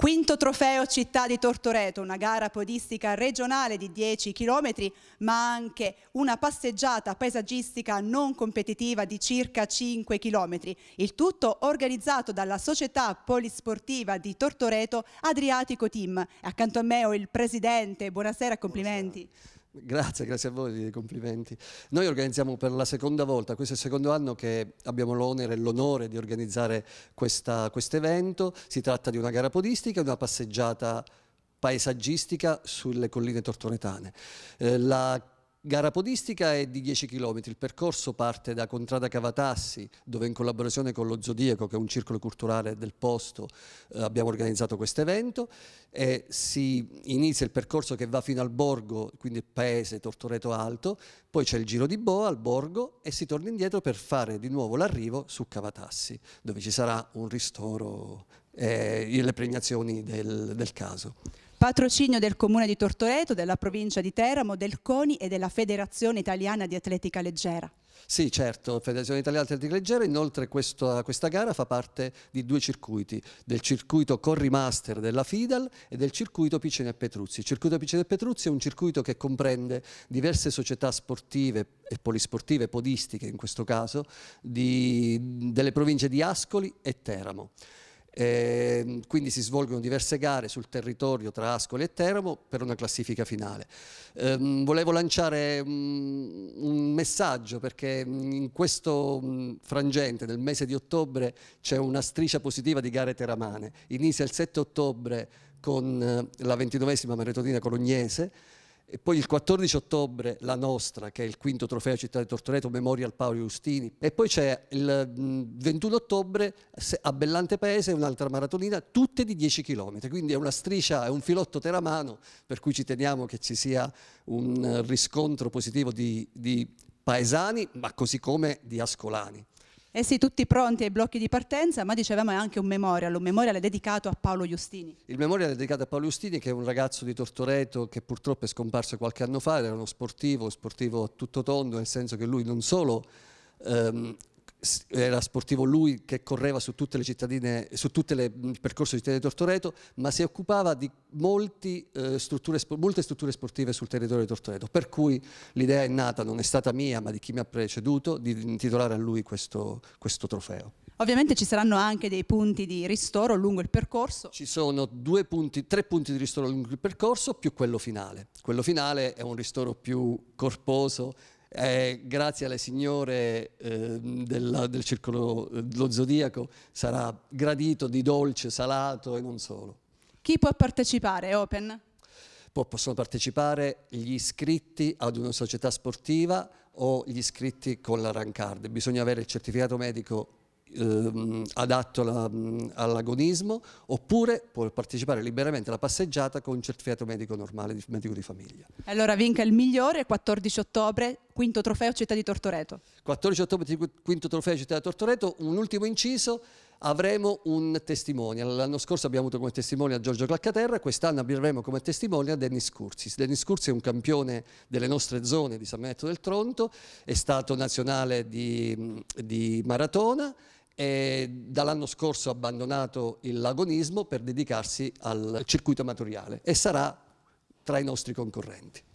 Quinto trofeo Città di Tortoreto, una gara podistica regionale di 10 km, ma anche una passeggiata paesaggistica non competitiva di circa 5 km. Il tutto organizzato dalla società polisportiva di Tortoreto Adriatico Team. Accanto a me ho il presidente, buonasera e complimenti. Buonasera. Grazie, grazie a voi complimenti. Noi organizziamo per la seconda volta, questo è il secondo anno che abbiamo l'onere e l'onore di organizzare questo evento. Si tratta di una gara podistica, una passeggiata paesaggistica sulle colline tortonetane. Eh, la Gara podistica è di 10 km, il percorso parte da Contrada Cavatassi, dove in collaborazione con lo Zodiaco, che è un circolo culturale del posto, eh, abbiamo organizzato questo evento e si inizia il percorso che va fino al borgo, quindi il paese Tortoreto Alto, poi c'è il giro di boa al borgo e si torna indietro per fare di nuovo l'arrivo su Cavatassi, dove ci sarà un ristoro e le premiazioni del, del caso. Patrocinio del Comune di Tortoreto, della provincia di Teramo, del CONI e della Federazione Italiana di Atletica Leggera. Sì, certo, Federazione Italiana di Atletica Leggera, inoltre questa, questa, gara fa parte di due circuiti, del circuito Corri Master della FIDAL e del circuito Picene e Petruzzi. Il circuito Picene e Petruzzi è un circuito che comprende diverse società sportive e polisportive, podistiche in questo caso, di, delle province di Ascoli e Teramo. Eh, quindi si svolgono diverse gare sul territorio tra Ascoli e Teramo per una classifica finale. Eh, volevo lanciare mh, mm, un messaggio perché mm, in questo mh, mm, frangente del mese di ottobre c'è una striscia positiva di gare teramane. Inizia il 7 ottobre con eh, la ventinovesima maratonina colognese, e poi il 14 ottobre la nostra, che è il quinto trofeo Città di Tortoreto, Memorial Paolo Giustini. E poi c'è il 21 ottobre a Bellante Paese un'altra maratonina, tutte di 10 km. Quindi è una striscia, è un filotto teramano, per cui ci teniamo che ci sia un riscontro positivo di, di paesani, ma così come di ascolani. Essi eh tutti pronti ai blocchi di partenza, ma dicevamo è anche un memorial, un memorial dedicato a Paolo Giustini. Il memorial è dedicato a Paolo Giustini che è un ragazzo di Tortoreto che purtroppo è scomparso qualche anno fa, era uno sportivo, sportivo a tutto tondo, nel senso che lui non solo ehm, era sportivo lui che correva su tutte le cittadine, su tutte le mm, percorso di cittadine di Tortoreto, ma si occupava di molti, eh, strutture, molte strutture sportive sul territorio di Tortoreto, per cui l'idea è nata, non è stata mia, ma di chi mi ha preceduto, di intitolare a lui questo, questo trofeo. Ovviamente ci saranno anche dei punti di ristoro lungo il percorso. Ci sono punti, tre punti di ristoro lungo il percorso più quello finale. Quello finale è un ristoro più corposo, eh, grazie alle signore eh, della, del circolo eh, dello zodiaco sarà gradito di dolce, salato e non solo. Chi può partecipare? Open? Può, possono partecipare gli iscritti ad una società sportiva o gli iscritti con la Rancard. Bisogna avere il certificato medico Ehm, adatto alla, all'agonismo oppure può partecipare liberamente alla passeggiata con un certificato medico normale, di, medico di famiglia. Allora vinca il migliore, 14 ottobre quinto trofeo Città di Tortoreto. 14 ottobre, quinto trofeo Città di Tortoreto. Un ultimo inciso, avremo un testimone. L'anno scorso abbiamo avuto come testimone a Giorgio Claccaterra, quest'anno avremo come testimone a Dennis Curzis. Dennis Curzis è un campione delle nostre zone di San Benedetto del Tronto, è stato nazionale di, di maratona e dall'anno scorso ha abbandonato l'agonismo per dedicarsi al circuito amatoriale e sarà tra i nostri concorrenti.